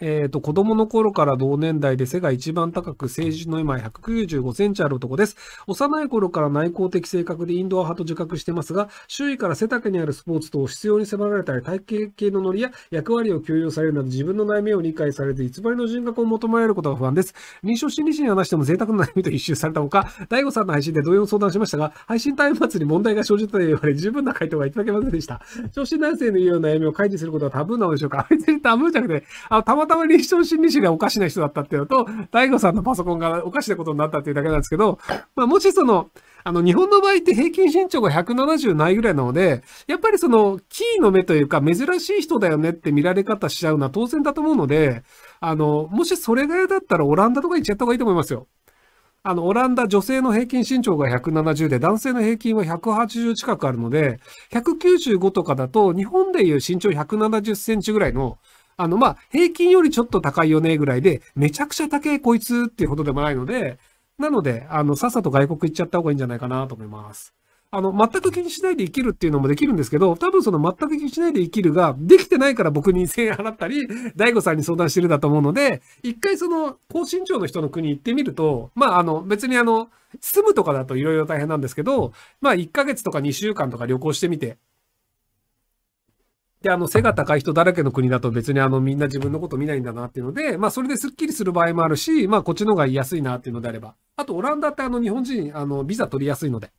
えっ、ー、と、子供の頃から同年代で背が一番高く、成人の今195センチある男です。幼い頃から内向的性格でインドア派と自覚してますが、周囲から背丈にあるスポーツと必要に迫られたり、体型系のノリや役割を共有されるなど自分の悩みを理解されず、偽りの人格を求められることが不安です。臨床心理士に話しても贅沢な悩みと一周されたほか、大悟さんの配信で同様相談しましたが、配信端末に問題が生じたと言われ、十分な回答がいただけませんでした。初心男性の言うような悩みを解除することはタブーなのでしょうか別にタブーじゃなくて、あ、たままたま臨床心理士がおかしな人だったっていうのと、大悟さんのパソコンがおかしなことになったっていうだけなんですけど、まあ、もしその、あの、日本の場合って平均身長が170ないぐらいなので、やっぱりその、キーの目というか、珍しい人だよねって見られ方しちゃうのは当然だと思うので、あの、もしそれが嫌だったらオランダとか行っちゃった方がいいと思いますよ。あの、オランダ、女性の平均身長が170で、男性の平均は180近くあるので、195とかだと、日本でいう身長170センチぐらいのあの、まあ、平均よりちょっと高いよね、ぐらいで、めちゃくちゃ高えこいつっていうほどでもないので、なので、あの、さっさと外国行っちゃった方がいいんじゃないかなと思います。あの、全く気にしないで生きるっていうのもできるんですけど、多分その全く気にしないで生きるが、できてないから僕に1000円払ったり、大悟さんに相談してるだと思うので、一回その、高身長の人の国行ってみると、まあ、あの、別にあの、住むとかだといろいろ大変なんですけど、まあ、1ヶ月とか2週間とか旅行してみて、で、あの、背が高い人だらけの国だと別にあの、みんな自分のこと見ないんだなっていうので、まあ、それでスッキリする場合もあるし、まあ、こっちの方が言いやすいなっていうのであれば。あと、オランダってあの、日本人、あの、ビザ取りやすいので。